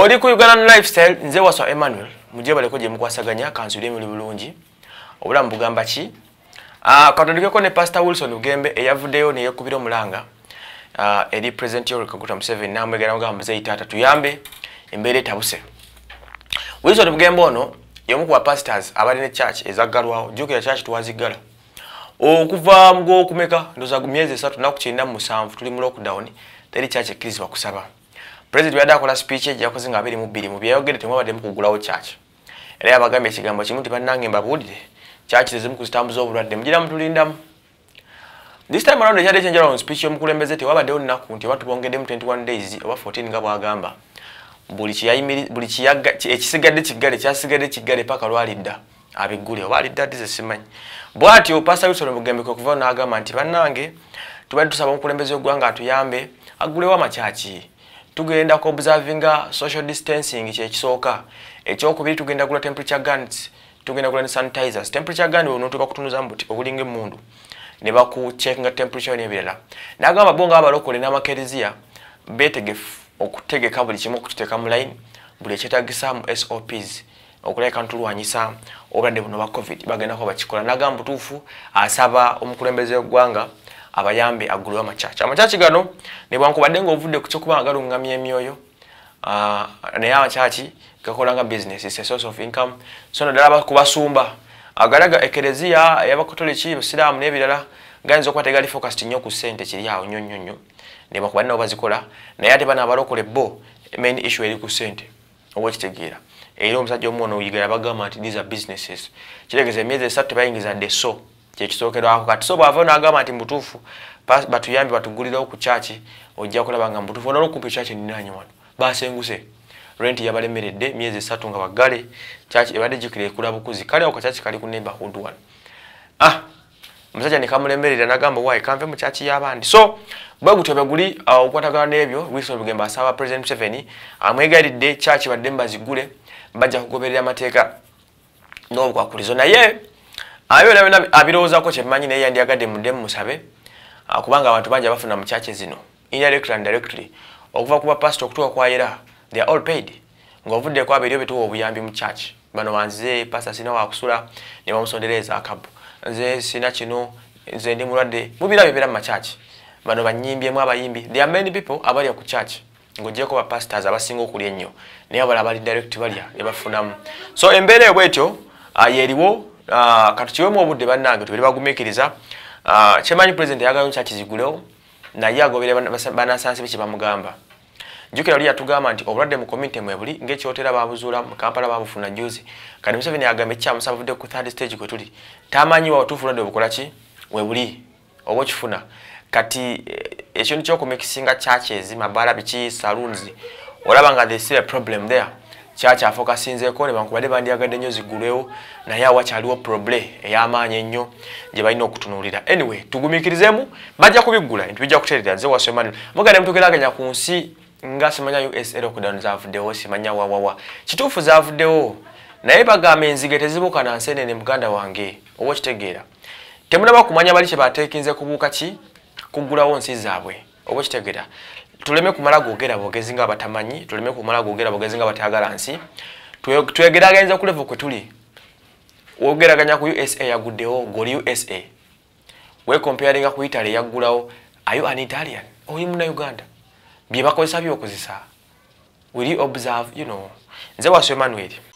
Oli ku Ugandan Lifestyle, nze waswa Emmanuel. Mujje baleko gye mukwasaganya, kansuula emirimu bulungi. Obulamu bugamba ki? Uh, ah, Katandikeko ne Pastor Wilson Ugembe eyavuddeyo neyekubira omulanga. Uh, eri President Yoweri Kaguta Museveni n'amwegera mugamba muzeeyi taata tuyambe embeera etabuse. Wilson Ugembe ono y'omu ku bapastors abalina church ezaggalwawo. Jjukira church twaziggala. Okuva mu gw'okumeka ndowooza ku myezi esatu nnaku kyenda mu musanvu tuli mu lockdown teri church ekkirizibwa kusaba. pulezidenti we yadde akola speech ejja yakoze nga abiri mu bbiri mu byeyayogere temwabadde mukugulawo kyakyo era yabagambye ekigambo kimu nti bannange mbabuulire kyaki tezimu kuzitambuza obulwadde mugira mutulindamu this time around ekyadde ekyenjala mu speech omukulembeze tewabaddewo nnaku nti oba tubongeddemu 21 days oba 14 nga bwagamba buli ekisigadde kiggale kyasigadde kiggale paka lwalidda abiggule oba alidda ddize simanyi bw'atyo pasta wilson mugembeke okuvao n'agamba nti bannange tubadde tusaba omukulembeze oggwa nga atuyambe aggulewo amakyakii tugenda ku observinga social distancing kye kisoka ekyokubiri tugenda kula temperature guns tugenda kula ne sanitizers temperature gun ono tuba kutunuza mbuti obulinge mundu ne baku check nga temperature ne bilala naga babonga abalokole na makerizia betegef okutegeka buli kimu kutteka mu line buli ekyetagisa mu SOPs okulayika ntulwanyisa obulwadde buno bwa covid bagenda kuba bakikola naga mbutuufu asaba omukulembeze w'eggwanga abayambe agulu amachacha amachacha gano nebwankubadde ngaovudde kukyokuba agalungamya emyoyo naye amachacha gakolanga business is a source of income so naddala kubasumba agalaga ekereziya yabakotoleki basiraamu nebirala gayinza okuba tegali focast nnyo ku sente kiriawo nyonyonyo nebakuba nabo bazikola naye ate bana abalokole bo main issue eri ku sente obwekitegeera era omusajja omuwona oyigala bagamba nti these are businesses kiregeza emyezi esatu tebayingiza dde so kye kisookerwako kati so bwava n'agamba nti mbutuufu batuyambe batugulirewo ku kyaki ojja kulaba nga mbutuufu onalokumpa ekyaki ninaanye wano basenguse rent yabalemeredde myezi esatu nga baggale kyaki ebadde jikira ekula bukuzi kale ako kyaki kali ku neighborhood one ah omusajja ne kamulemerera n'agamba waayi kanve mu kyaki y'abandi so bwe gutyo bwe guli ah, okukwatagana n'ebyo wilson bugemba asaba president museveni amwegalidde kyaki badde mbazigule bajja kugoberera amateeka n'obukwakulizo naye abiyola byona abirowoozaako kyemmanyi naye yandyagadde mudde mumusabe ah, kubanga abantu bangi abafuna mu kyaki zino indirectly and directly okuva kuba pasito okutuuka kwayera they are all paid ng'ovuddeko abeeryo betuwa obuyambi mu kyaki bano banzize pasta sina wakusula ne bamusondereeza akabu nze sina kino nze ndi mulwadde mubira byobeera mu makyaki bano banyimbyemu abayimbi they are many people abalya ku kyaki ng'ogyeko bapastors abasinga okulya ennyo naye abala abali direct balya ne bafunamu so embeera ebwetyo ah, yeeriwo Ah, katukiwemu obudde bannange tubere bagumiikiriza ah, kyemanyi pulezidenti ayagala nkya kizigulewo naye agobere banasansi beki bamugamba jukira oli yatugamba nti obulwadde mu komunity mwebuli ngaekyotera babuzuula mu kampala babufuna juzi kandi museveni agambe kikyamusavudde ku third stage kwe tuli tamanyiwa otuufu bulwadde obukolaki webuli oba okifuna kati eh, ekintu kyokumekisinga kyaki ezima bala biki saluunzi olaba nga the see a problem there kyakya afoka sinzeeko nebankubadde bandyagadde nnyo ziggulwewo naye awakyaliwo problem ey'amaanyi ennyo gye balina okutunuulira anyway tugumiikirizemu bajja kubiggula nti bijja kuteerera nze wasemanira mugande mutukiraganya ku nsi nga simanya usl okudan zavuddewo simanya wawawa kituufu zavuddewo naye bagamba enzige tezibuuka na nsenene muganda wange oba okitegeera temunaba kumanya bali kye bateekinze kubuuka ki kuggulawo nsi zaabwe oba okitegeera tuleme kumala googera bogezi nga batamanyi tuleme kumala googera bogezi nga batayagala nsi twegeraganyiza ku levo kwe tuli wogeraganya ku usa yaguddewo ngoli usa wekompeyaringa ku italy yaggulawo ayo an italian oli muna uganda bye bakozesa byokozesa wili observe you know nze wasu emmanuel